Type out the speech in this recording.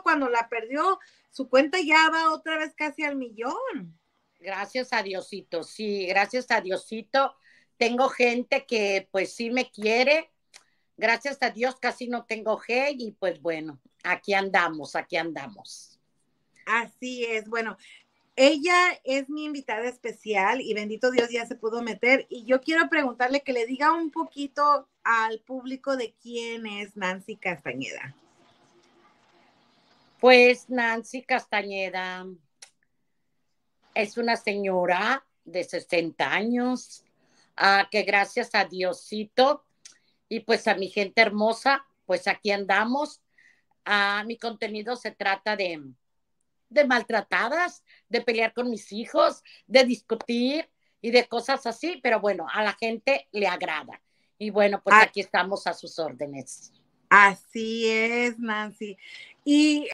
cuando la perdió, su cuenta ya va otra vez casi al millón. Gracias a Diosito, sí, gracias a Diosito. Tengo gente que pues sí me quiere. Gracias a Dios casi no tengo G y pues bueno, aquí andamos, aquí andamos. Así es, bueno, ella es mi invitada especial y bendito Dios ya se pudo meter y yo quiero preguntarle que le diga un poquito al público de quién es Nancy Castañeda. Pues Nancy Castañeda es una señora de 60 años, ah, que gracias a Diosito y pues a mi gente hermosa, pues aquí andamos. Ah, mi contenido se trata de, de maltratadas, de pelear con mis hijos, de discutir y de cosas así, pero bueno, a la gente le agrada. Y bueno, pues ah. aquí estamos a sus órdenes. Así es, Nancy. Y